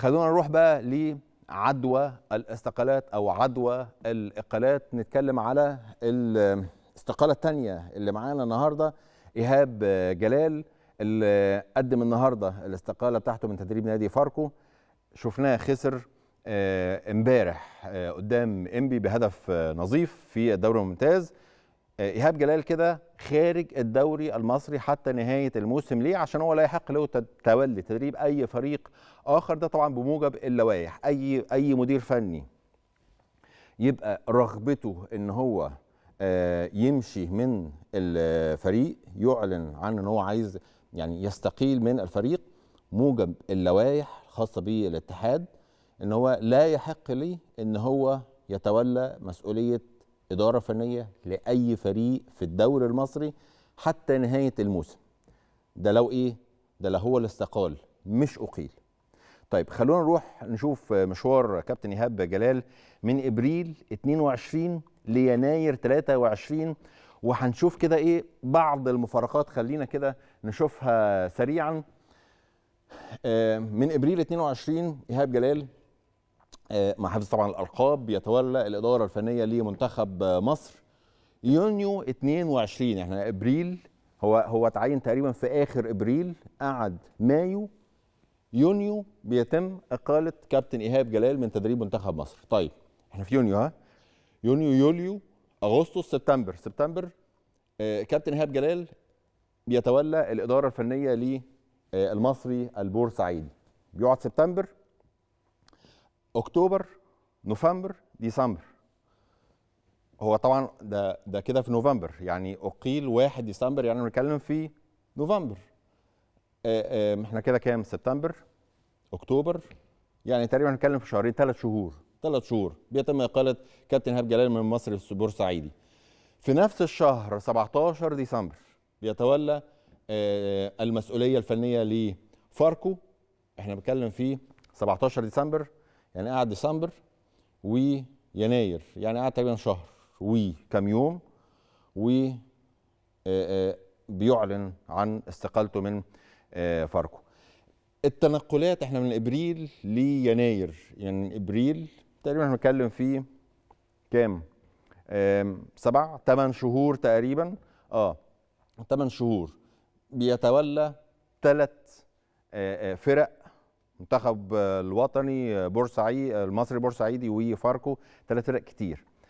خلونا نروح بقى لعدوى الاستقالات او عدوى الاقالات نتكلم على الاستقاله الثانيه اللي معانا النهارده ايهاب جلال اللي قدم النهارده الاستقاله بتاعته من تدريب نادي فاركو شفناه خسر آه، امبارح آه، قدام انبي بهدف آه، نظيف في الدوري الممتاز ايهاب جلال كده خارج الدوري المصري حتى نهايه الموسم ليه عشان هو لا يحق له تولي تدريب اي فريق اخر ده طبعا بموجب اللوائح اي اي مدير فني يبقى رغبته ان هو آه، يمشي من الفريق يعلن عن ان هو عايز يعني يستقيل من الفريق موجب اللوائح الخاصه به الاتحاد ان هو لا يحق لي ان هو يتولى مسؤوليه اداره فنيه لاي فريق في الدوري المصري حتى نهايه الموسم ده لو ايه ده لو هو اللي استقال مش اقيل طيب خلونا نروح نشوف مشوار كابتن ايهاب جلال من ابريل 22 ليناير 23 وهنشوف كده ايه بعض المفارقات خلينا كده نشوفها سريعا آه، من ابريل 22 ايهاب جلال آه، مع حفظ طبعا الالقاب يتولى الاداره الفنيه لمنتخب مصر يونيو 22 احنا يعني ابريل هو هو اتعين تقريبا في اخر ابريل قعد مايو يونيو بيتم اقاله كابتن ايهاب جلال من تدريب منتخب مصر طيب احنا في يونيو ها يونيو يوليو اغسطس سبتمبر سبتمبر آه، كابتن ايهاب جلال بيتولى الاداره الفنيه للمصري البورسعيدي بيقعد سبتمبر اكتوبر نوفمبر ديسمبر هو طبعا ده ده كده في نوفمبر يعني اقيل 1 ديسمبر يعني بنتكلم في نوفمبر آه، آه، احنا كده كام سبتمبر اكتوبر يعني تقريبا بنتكلم في شهرين ثلاث شهور ثلاث شهور بيتم اقاله كابتن هاب جلال من مصر البورسعيدي في نفس الشهر 17 ديسمبر بيتولى آه، المسؤوليه الفنيه لفاركو احنا بنتكلم في 17 ديسمبر يعني قعد ديسمبر ويناير يعني قعد تقريبا شهر وكم يوم و آه، آه، بيعلن عن استقالته من آه، فاركو التنقلات احنا من ابريل ليناير يعني ابريل تقريبا احنا بنتكلم في كام سبع ثمان شهور تقريبا اه ثمان شهور بيتولى ثلاث فرق منتخب آه، الوطني آه، بورسعيد آه، المصري بورسعيدي وفاركو ثلاث فرق كتير